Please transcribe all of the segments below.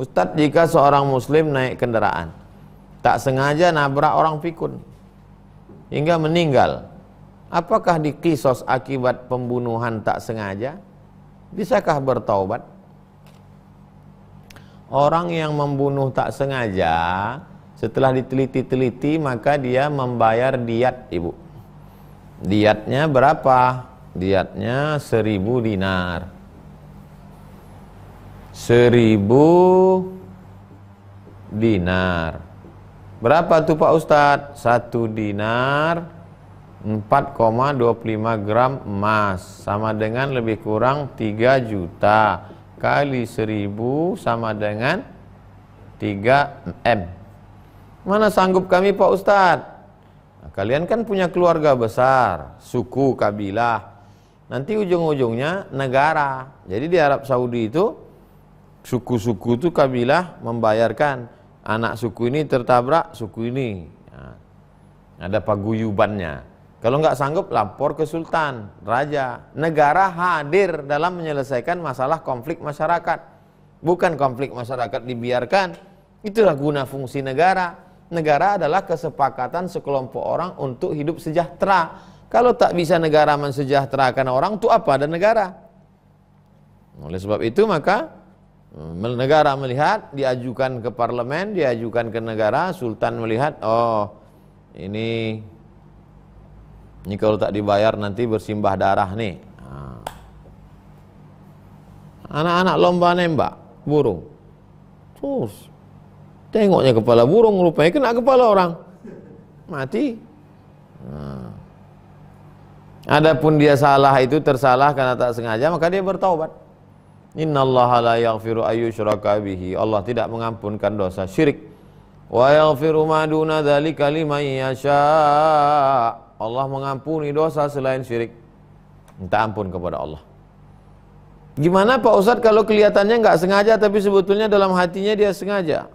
Ustadz jika seorang muslim naik kendaraan tak sengaja nabrak orang pikun hingga meninggal apakah dikisos akibat pembunuhan tak sengaja bisakah bertaubat orang yang membunuh tak sengaja setelah diteliti-teliti maka dia membayar diat ibu diatnya berapa diatnya seribu dinar seribu dinar. Berapa tuh Pak Ustadz? Satu dinar 4,25 gram emas sama dengan lebih kurang 3 juta kali 1000 sama dengan 3 M. Mana sanggup kami Pak Ustadz? Nah, kalian kan punya keluarga besar, suku, kabilah. Nanti ujung-ujungnya negara. Jadi di Arab Saudi itu suku-suku itu kabilah membayarkan anak suku ini tertabrak suku ini nah, ada paguyubannya kalau nggak sanggup lapor ke sultan raja negara hadir dalam menyelesaikan masalah konflik masyarakat bukan konflik masyarakat dibiarkan itulah guna fungsi negara negara adalah kesepakatan sekelompok orang untuk hidup sejahtera kalau tak bisa negara mensejahterakan orang, itu apa ada negara? Oleh sebab itu maka Hmm, negara melihat, diajukan ke parlemen, diajukan ke negara, sultan melihat, oh ini ini kalau tak dibayar nanti bersimbah darah nih. Ah. Anak-anak lomba nembak burung. Terus tengoknya kepala burung rupanya kena kepala orang. Mati. Nah. Adapun dia salah itu tersalah karena tak sengaja maka dia bertaubat. Innallaha la yaghfiru ayyushraka bihi. Allah tidak mengampunkan dosa syirik. Wa yaghfiru ma duna dzalika liman yasha. Allah mengampuni dosa selain syirik. Minta ampun kepada Allah. Gimana Pak Ustadz kalau kelihatannya nggak sengaja tapi sebetulnya dalam hatinya dia sengaja?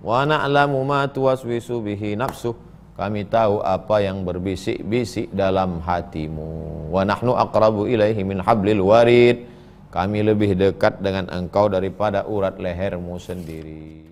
Wa na'lamu ma tuwaswisu bihi nafsuh kami tahu apa yang berbisik-bisik dalam hatimu wa nahnu aqrabu ilaihi min hablil warid kami lebih dekat dengan engkau daripada urat lehermu sendiri